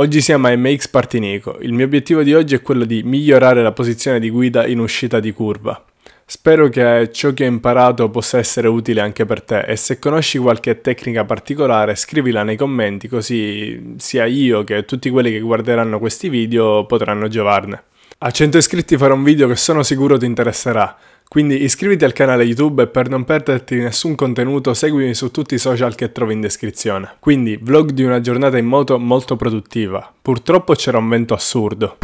Oggi siamo a MX Partinico. Il mio obiettivo di oggi è quello di migliorare la posizione di guida in uscita di curva. Spero che ciò che ho imparato possa essere utile anche per te e se conosci qualche tecnica particolare scrivila nei commenti così sia io che tutti quelli che guarderanno questi video potranno giovarne. A 100 iscritti farò un video che sono sicuro ti interesserà. Quindi iscriviti al canale YouTube e per non perderti nessun contenuto seguimi su tutti i social che trovi in descrizione. Quindi vlog di una giornata in moto molto produttiva. Purtroppo c'era un vento assurdo.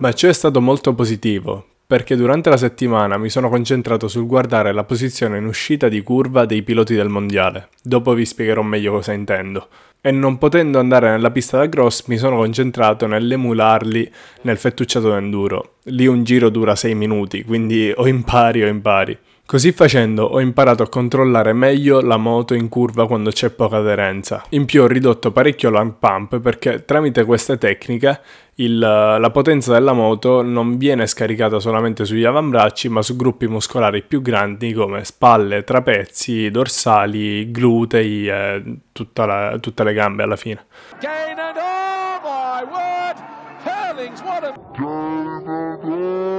Ma ciò è stato molto positivo, perché durante la settimana mi sono concentrato sul guardare la posizione in uscita di curva dei piloti del mondiale. Dopo vi spiegherò meglio cosa intendo. E non potendo andare nella pista da cross mi sono concentrato nell'emularli nel fettucciato d'enduro. Lì un giro dura 6 minuti, quindi o impari o impari. Così facendo ho imparato a controllare meglio la moto in curva quando c'è poca aderenza. In più ho ridotto parecchio l'amp pump perché tramite questa tecnica il, la potenza della moto non viene scaricata solamente sugli avambracci ma su gruppi muscolari più grandi come spalle, trapezi, dorsali, glutei e tutta tutte le gambe alla fine. Gain and all my word! Hurlings, what a...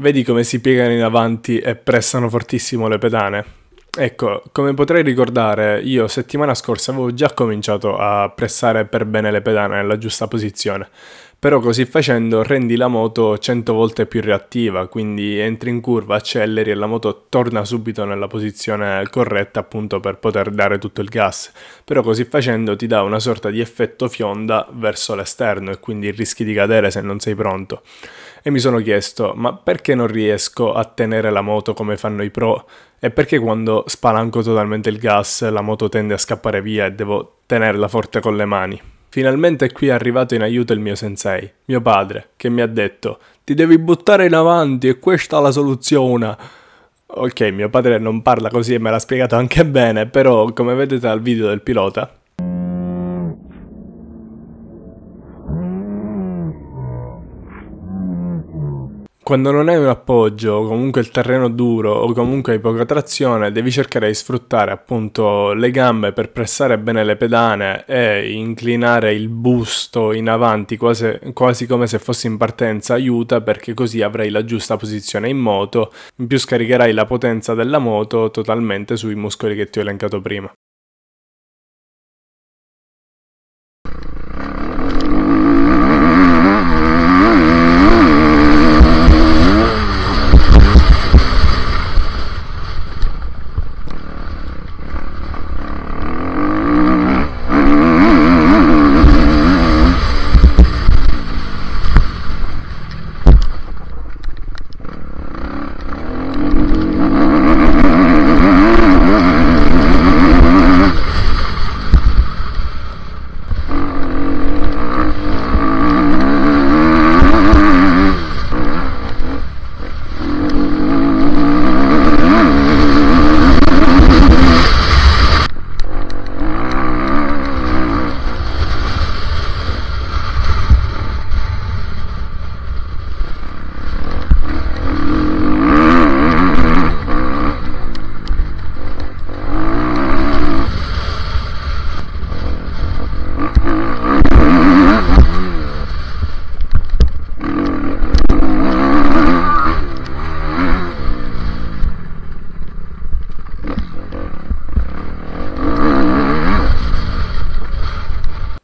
Vedi come si piegano in avanti e pressano fortissimo le pedane? Ecco, come potrei ricordare, io settimana scorsa avevo già cominciato a pressare per bene le pedane nella giusta posizione, però così facendo rendi la moto 100 volte più reattiva, quindi entri in curva, acceleri e la moto torna subito nella posizione corretta appunto per poter dare tutto il gas, però così facendo ti dà una sorta di effetto fionda verso l'esterno e quindi rischi di cadere se non sei pronto. E mi sono chiesto, ma perché non riesco a tenere la moto come fanno i pro? E perché quando spalanco totalmente il gas la moto tende a scappare via e devo tenerla forte con le mani? Finalmente qui è arrivato in aiuto il mio sensei, mio padre, che mi ha detto Ti devi buttare in avanti e questa è la soluzione. Ok, mio padre non parla così e me l'ha spiegato anche bene, però come vedete dal video del pilota, Quando non hai un appoggio, o comunque il terreno duro, o comunque hai poca trazione, devi cercare di sfruttare appunto le gambe per pressare bene le pedane e inclinare il busto in avanti quasi, quasi come se fossi in partenza aiuta perché così avrai la giusta posizione in moto, in più scaricherai la potenza della moto totalmente sui muscoli che ti ho elencato prima.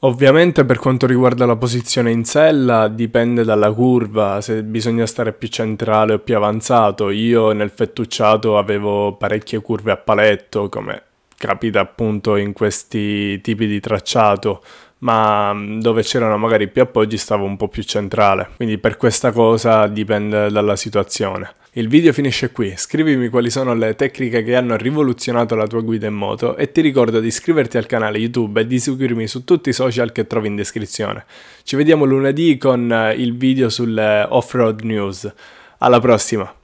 Ovviamente per quanto riguarda la posizione in sella dipende dalla curva, se bisogna stare più centrale o più avanzato. Io nel fettucciato avevo parecchie curve a paletto, come capita appunto in questi tipi di tracciato, ma mm, dove c'erano magari più appoggi stavo un po' più centrale. Quindi per questa cosa dipende dalla situazione. Il video finisce qui, scrivimi quali sono le tecniche che hanno rivoluzionato la tua guida in moto e ti ricordo di iscriverti al canale YouTube e di seguirmi su tutti i social che trovi in descrizione. Ci vediamo lunedì con il video sulle off-road news. Alla prossima!